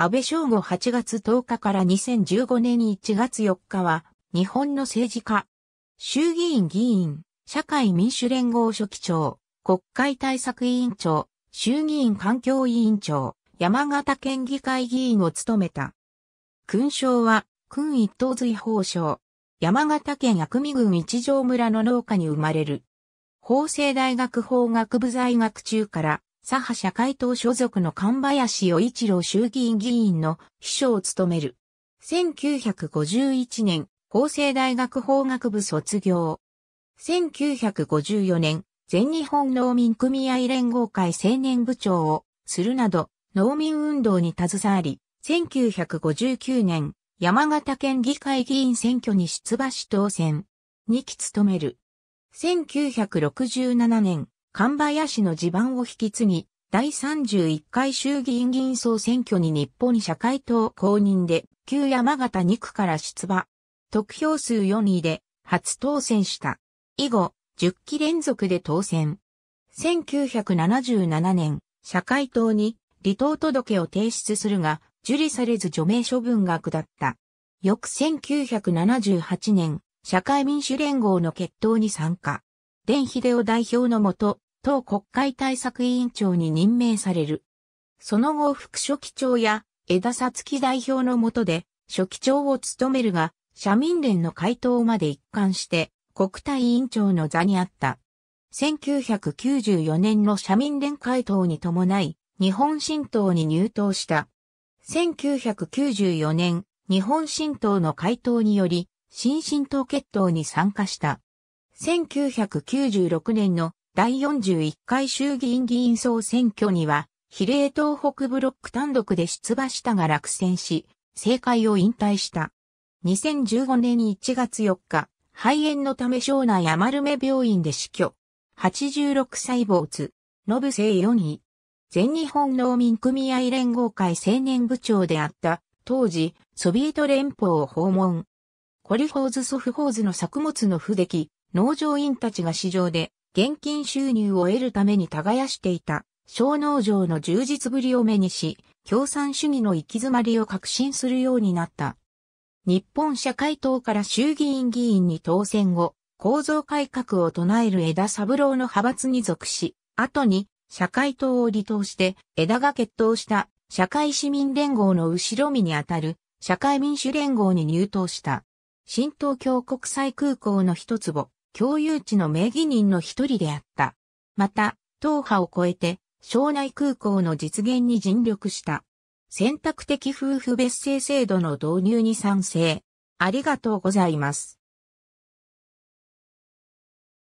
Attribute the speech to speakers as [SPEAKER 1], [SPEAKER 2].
[SPEAKER 1] 安倍正吾8月10日から2015年1月4日は、日本の政治家、衆議院議員、社会民主連合書記長、国会対策委員長、衆議院環境委員長、山形県議会議員を務めた。勲章は、君一等随法章。山形県薬見郡一条村の農家に生まれる。法政大学法学部在学中から左派社会党所属の神林雄一郎衆議院議員の秘書を務める。1951年、法政大学法学部卒業。1954年、全日本農民組合連合会青年部長をするなど、農民運動に携わり、1959年、山形県議会議員選挙に出馬し当選。2期務める。1967年、神林の地盤を引き継ぎ、第31回衆議院議員総選挙に日本社会党公認で、旧山形2区から出馬。得票数4位で、初当選した。以後、10期連続で当選。1977年、社会党に離党届を提出するが、受理されず除名処分が下った。翌1978年、社会民主連合の決闘に参加。伝秀夫代表のもと、党国会対策委員長に任命される。その後副書記長や枝さつき代表の下で書記長を務めるが、社民連の回答まで一貫して国対委員長の座にあった。1994年の社民連回答に伴い、日本新党に入党した。1994年、日本新党の回答により、新新党決闘に参加した。1996年の第41回衆議院議員総選挙には、比例東北ブロック単独で出馬したが落選し、政界を引退した。2015年1月4日、肺炎のため省内余目病院で死去。86歳津、信生4位。全日本農民組合連合会青年部長であった、当時、ソビエト連邦を訪問。コリホーズ・ソフホーズの作物の不出来、農場員たちが市場で現金収入を得るために耕していた小農場の充実ぶりを目にし、共産主義の行き詰まりを確信するようになった。日本社会党から衆議院議員に当選後、構造改革を唱える枝三郎の派閥に属し、後に社会党を離党して枝が決闘した社会市民連合の後ろ身にあたる社会民主連合に入党した。新東京国際空港の一坪、共有地の名義人の一人であった。また、党派を超えて、省内空港の実現に尽力した。選択的夫婦別姓制度の導入に賛成。ありがとうございます。